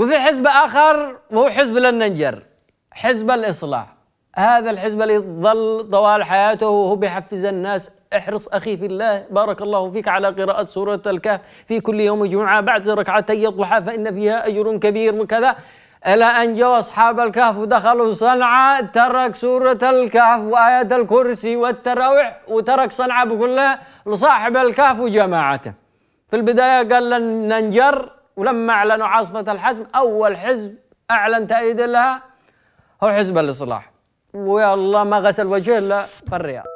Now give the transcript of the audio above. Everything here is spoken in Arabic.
وفي حزب آخر وهو حزب لننجر حزب الإصلاح هذا الحزب اللي ظل طوال حياته وهو بيحفز الناس احرص أخي في الله بارك الله فيك على قراءة سورة الكهف في كل يوم جمعة بعد ركعتي الضحى فإن فيها أجر كبير وكذا إلى أن جو أصحاب الكهف ودخلوا صنعاء ترك سورة الكهف وآية الكرسي والتراويح وترك صنعاء بكلها لصاحب الكهف وجماعته في البداية قال لن ننجر ولما أعلنوا عاصفة الحزم أول حزب أعلن تاييد لها هو حزب الإصلاح ويا الله ما غسل وجهه إلا في الرياض